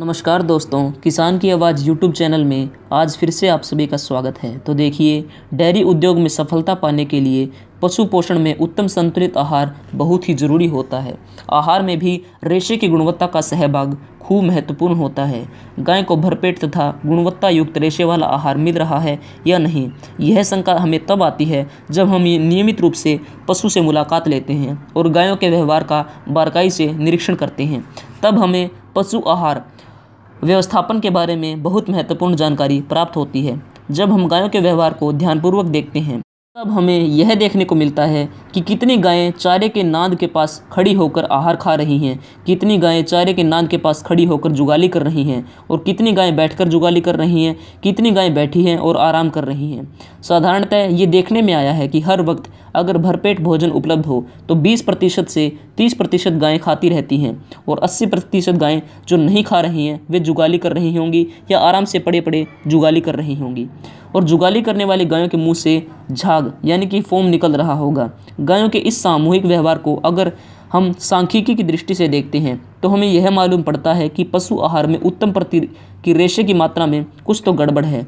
नमस्कार दोस्तों किसान की आवाज़ यूट्यूब चैनल में आज फिर से आप सभी का स्वागत है तो देखिए डेयरी उद्योग में सफलता पाने के लिए पशु पोषण में उत्तम संतुलित आहार बहुत ही जरूरी होता है आहार में भी रेशे की गुणवत्ता का सहभाग खूब महत्वपूर्ण होता है गाय को भरपेट तथा गुणवत्ता युक्त रेशे वाला आहार मिल रहा है या नहीं यह शंका हमें तब आती है जब हम नियमित रूप से पशु से मुलाकात लेते हैं और गायों के व्यवहार का बारकाई से निरीक्षण करते हैं तब हमें पशु आहार व्यवस्थापन के बारे में बहुत महत्वपूर्ण जानकारी प्राप्त होती है जब हम गायों के व्यवहार को ध्यानपूर्वक देखते हैं तब हमें यह देखने को मिलता है कि कितनी गायें चारे के नांद के पास खड़ी होकर आहार खा रही हैं कितनी गायें चारे के नांद के पास खड़ी होकर जुगाली कर रही हैं और कितनी गायें बैठकर जुगाली कर रही हैं कितनी गायें बैठी हैं और आराम कर रही हैं साधारणतः ये देखने में आया है कि हर वक्त अगर भरपेट भोजन उपलब्ध हो तो बीस प्रतिशत से तीस प्रतिशत गायें खाती रहती हैं और अस्सी प्रतिशत गायें जो नहीं खा रही हैं वे जुगाली कर रही होंगी या आराम से पड़े पड़े जुगाली कर रही होंगी और जुगाली करने वाली गायों के मुंह से झाग यानी कि फोम निकल रहा होगा गायों के इस सामूहिक व्यवहार को अगर हम सांख्यिकी की दृष्टि से देखते हैं तो हमें यह मालूम पड़ता है कि पशु आहार में उत्तम प्रति की रेशे की मात्रा में कुछ तो गड़बड़ है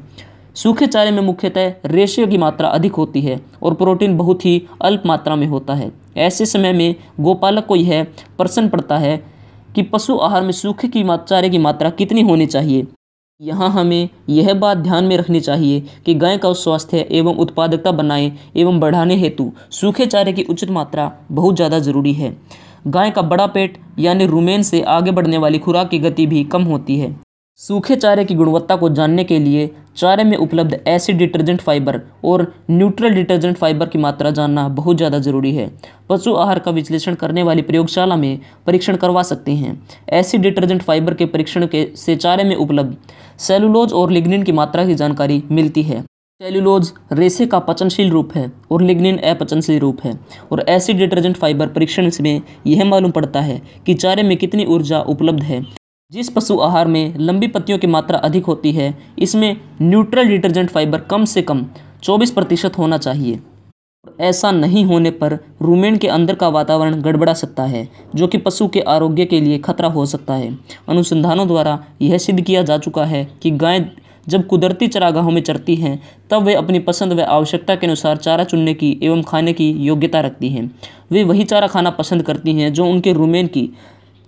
सूखे चारे में मुख्यतः रेशे की मात्रा अधिक होती है और प्रोटीन बहुत ही अल्प मात्रा में होता है ऐसे समय में गोपालक को यह प्रश्न पड़ता है कि पशु आहार में सूखे की चारे की मात्रा कितनी होनी चाहिए यहाँ हमें यह बात ध्यान में रखनी चाहिए कि गाय का स्वास्थ्य एवं उत्पादकता बनाए एवं बढ़ाने हेतु सूखे चारे की उचित मात्रा बहुत ज़्यादा ज़रूरी है गाय का बड़ा पेट यानी रूमेन से आगे बढ़ने वाली खुराक की गति भी कम होती है सूखे चारे की गुणवत्ता को जानने के लिए चारे में उपलब्ध एसिड डिटर्जेंट फाइबर और न्यूट्रल डिटर्जेंट फाइबर की मात्रा जानना बहुत ज़्यादा ज़रूरी है पशु आहार का विश्लेषण करने वाली प्रयोगशाला में परीक्षण करवा सकते हैं एसिड डिटर्जेंट फाइबर के परीक्षण के से चारे में उपलब्ध सेलुलोज और लिग्निन की मात्रा की जानकारी मिलती है सेलुलोज रेसे का पचनशील रूप है और लिग्निन अपचनशील रूप है और एसिड डिटर्जेंट फाइबर परीक्षण में यह मालूम पड़ता है कि चारे में कितनी ऊर्जा उपलब्ध है जिस पशु आहार में लंबी पत्तियों की मात्रा अधिक होती है इसमें न्यूट्रल डिटर्जेंट फाइबर कम से कम 24 प्रतिशत होना चाहिए ऐसा नहीं होने पर रूमेन के अंदर का वातावरण गड़बड़ा सकता है जो कि पशु के आरोग्य के लिए खतरा हो सकता है अनुसंधानों द्वारा यह सिद्ध किया जा चुका है कि गाय जब कुदरती चरागाहों में चरती हैं तब वे अपनी पसंद व आवश्यकता के अनुसार चारा चुनने की एवं खाने की योग्यता रखती हैं वे वही चारा खाना पसंद करती हैं जो उनके रूमेन की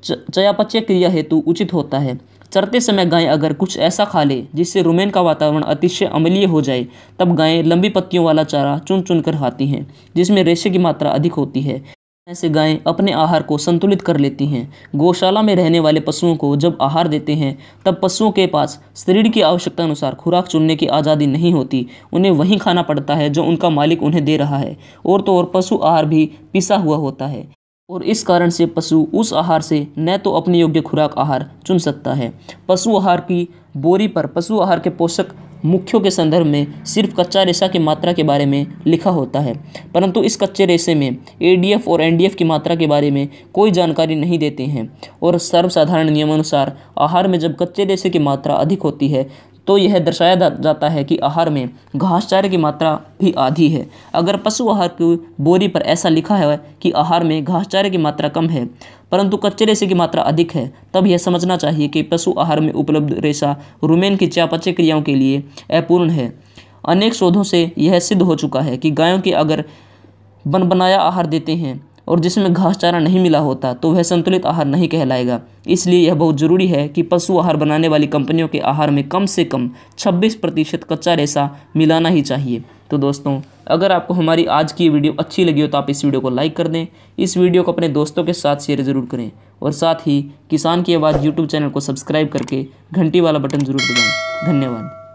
चयापचय क्रिया हेतु उचित होता है चरते समय गाय अगर कुछ ऐसा खा ले जिससे रुमेन का वातावरण अतिशय अम्लीय हो जाए तब गायें लंबी पत्तियों वाला चारा चुन चुन कर खाती हैं जिसमें रेशे की मात्रा अधिक होती है ऐसे गायें अपने आहार को संतुलित कर लेती हैं गौशाला में रहने वाले पशुओं को जब आहार देते हैं तब पशुओं के पास शरीर की आवश्यकता अनुसार खुराक चुनने की आज़ादी नहीं होती उन्हें वहीं खाना पड़ता है जो उनका मालिक उन्हें दे रहा है और तो और पशु आहार भी पिसा हुआ होता है और इस कारण से पशु उस आहार से न तो अपने योग्य खुराक आहार चुन सकता है पशु आहार की बोरी पर पशु आहार के पोषक मुख्यों के संदर्भ में सिर्फ कच्चा रेशा की मात्रा के बारे में लिखा होता है परंतु इस कच्चे रेशे में ए और एन की मात्रा के बारे में कोई जानकारी नहीं देते हैं और सर्वसाधारण नियमानुसार आहार में जब कच्चे रेशे की मात्रा अधिक होती है तो यह दर्शाया जाता है कि आहार में घास चारे की मात्रा भी आधी है अगर पशु आहार की बोरी पर ऐसा लिखा है कि आहार में घास चारे की मात्रा कम है परंतु कच्चे रेशे की मात्रा अधिक है तब यह समझना चाहिए कि पशु आहार में उपलब्ध रेशा रुमेन की चयापचय क्रियाओं के लिए अपूर्ण है अनेक शोधों से यह सिद्ध हो चुका है कि गायों के अगर बन बनाया आहार देते हैं और जिसमें घास चारा नहीं मिला होता तो वह संतुलित आहार नहीं कहलाएगा इसलिए यह बहुत ज़रूरी है कि पशु आहार बनाने वाली कंपनियों के आहार में कम से कम 26 प्रतिशत कच्चा रेसा मिलाना ही चाहिए तो दोस्तों अगर आपको हमारी आज की वीडियो अच्छी लगी हो तो आप इस वीडियो को लाइक कर दें इस वीडियो को अपने दोस्तों के साथ शेयर ज़रूर करें और साथ ही किसान की आवाज़ यूट्यूब चैनल को सब्सक्राइब करके घंटी वाला बटन ज़रूर दबाएँ धन्यवाद